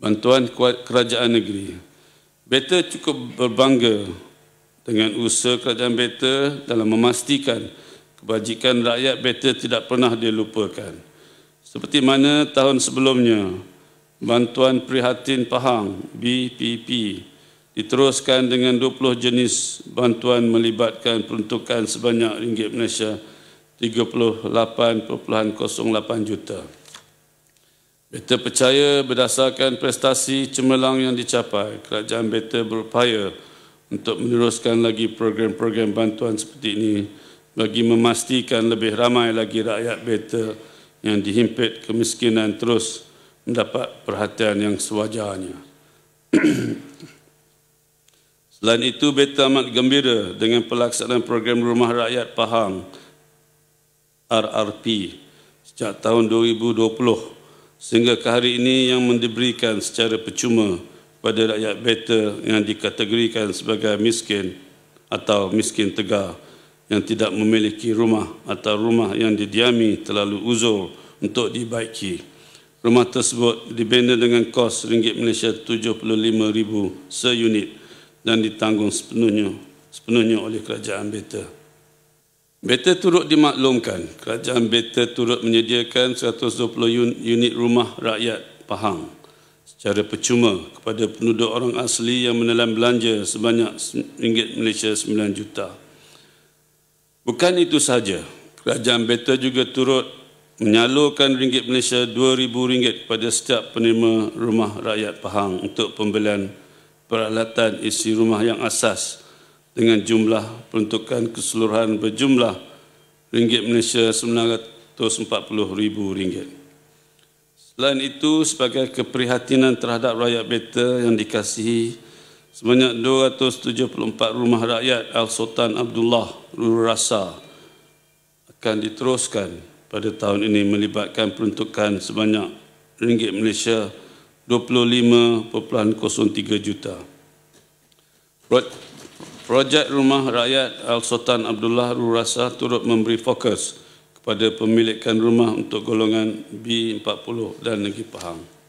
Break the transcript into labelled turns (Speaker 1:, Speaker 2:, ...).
Speaker 1: bantuan kerajaan negeri. Beta cukup berbangga dengan usaha kerajaan beta dalam memastikan kebajikan rakyat beta tidak pernah dilupakan. Seperti mana tahun sebelumnya, bantuan prihatin pahang BPP diteruskan dengan 20 jenis bantuan melibatkan peruntukan sebanyak ringgit Malaysia 38.08 juta. Beta percaya berdasarkan prestasi cemerlang yang dicapai, kerajaan beta berupaya untuk meneruskan lagi program-program bantuan seperti ini bagi memastikan lebih ramai lagi rakyat beta yang dihimpit kemiskinan terus mendapat perhatian yang sewajarnya. Selain itu, beta amat gembira dengan pelaksanaan program Rumah Rakyat Pahang RRP sejak tahun 2020 sehingga ke hari ini yang diberikan secara percuma pada rakyat Beta yang dikategorikan sebagai miskin atau miskin tegar yang tidak memiliki rumah atau rumah yang didiami terlalu uzur untuk dibaiki. Rumah tersebut dibina dengan kos ringgit Malaysia 75000 seunit dan ditanggung sepenuhnya sepenuhnya oleh kerajaan Beta. Beta turut dimaklumkan, kerajaan Beta turut menyediakan 120 unit rumah rakyat Pahang secara percuma kepada penduduk orang asli yang menelan belanja sebanyak rm Malaysia 9 juta. Bukan itu sahaja, kerajaan Beta juga turut menyalurkan RM1 Malaysia RM2,000 kepada setiap penerima rumah rakyat Pahang untuk pembelian peralatan isi rumah yang asas dengan jumlah peruntukan keseluruhan berjumlah ringgit Malaysia RM940,000. Selain itu, sebagai keprihatinan terhadap rakyat beta yang dikasihi, sebanyak 274 rumah rakyat Al-Sultan Abdullah rasa akan diteruskan pada tahun ini melibatkan peruntukan sebanyak ringgit Malaysia 25.03 juta. Projek Rumah Rakyat Al-Sultan Abdullah Rurasa turut memberi fokus kepada pemilikan rumah untuk golongan B40 dan Negeri Pahang.